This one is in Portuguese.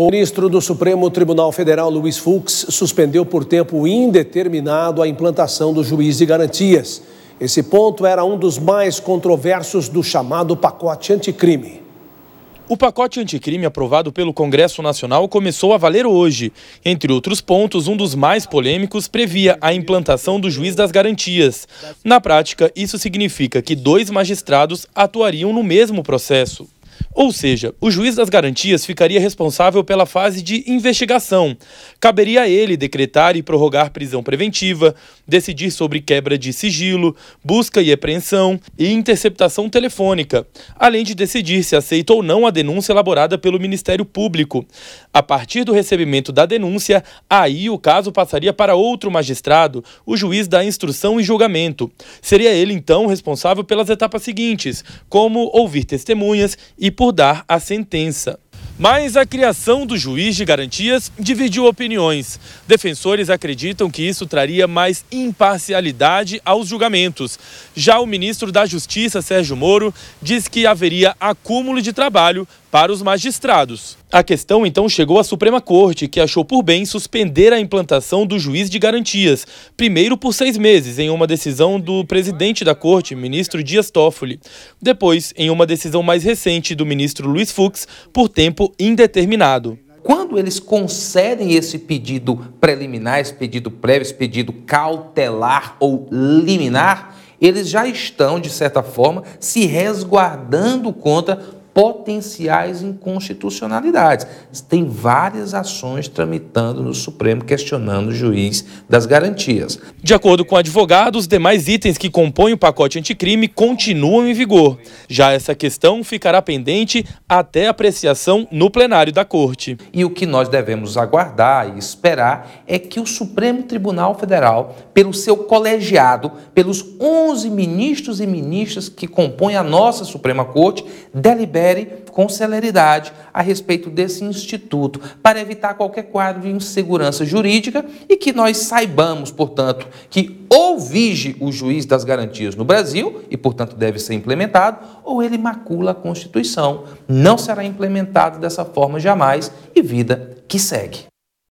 O ministro do Supremo Tribunal Federal, Luiz Fux, suspendeu por tempo indeterminado a implantação do juiz de garantias. Esse ponto era um dos mais controversos do chamado pacote anticrime. O pacote anticrime aprovado pelo Congresso Nacional começou a valer hoje. Entre outros pontos, um dos mais polêmicos previa a implantação do juiz das garantias. Na prática, isso significa que dois magistrados atuariam no mesmo processo. Ou seja, o juiz das garantias ficaria responsável pela fase de investigação. Caberia a ele decretar e prorrogar prisão preventiva, decidir sobre quebra de sigilo, busca e apreensão e interceptação telefônica, além de decidir se aceita ou não a denúncia elaborada pelo Ministério Público. A partir do recebimento da denúncia, aí o caso passaria para outro magistrado, o juiz da instrução e julgamento. Seria ele então responsável pelas etapas seguintes, como ouvir testemunhas e por dar a sentença. Mas a criação do juiz de garantias dividiu opiniões. Defensores acreditam que isso traria mais imparcialidade aos julgamentos. Já o ministro da Justiça, Sérgio Moro, diz que haveria acúmulo de trabalho para os magistrados. A questão então chegou à Suprema Corte, que achou por bem suspender a implantação do juiz de garantias, primeiro por seis meses, em uma decisão do presidente da Corte, ministro Dias Toffoli, depois, em uma decisão mais recente do ministro Luiz Fux, por tempo indeterminado. Quando eles concedem esse pedido preliminar, esse pedido prévio, esse pedido cautelar ou liminar, eles já estão, de certa forma, se resguardando contra potenciais inconstitucionalidades. Tem várias ações tramitando no Supremo questionando o juiz das garantias. De acordo com o advogado, os demais itens que compõem o pacote anticrime continuam em vigor. Já essa questão ficará pendente até apreciação no plenário da Corte. E o que nós devemos aguardar e esperar é que o Supremo Tribunal Federal, pelo seu colegiado, pelos 11 ministros e ministras que compõem a nossa Suprema Corte, delibere com celeridade a respeito desse instituto, para evitar qualquer quadro de insegurança jurídica e que nós saibamos, portanto, que ou vige o juiz das garantias no Brasil, e portanto deve ser implementado, ou ele macula a Constituição. Não será implementado dessa forma jamais e vida que segue.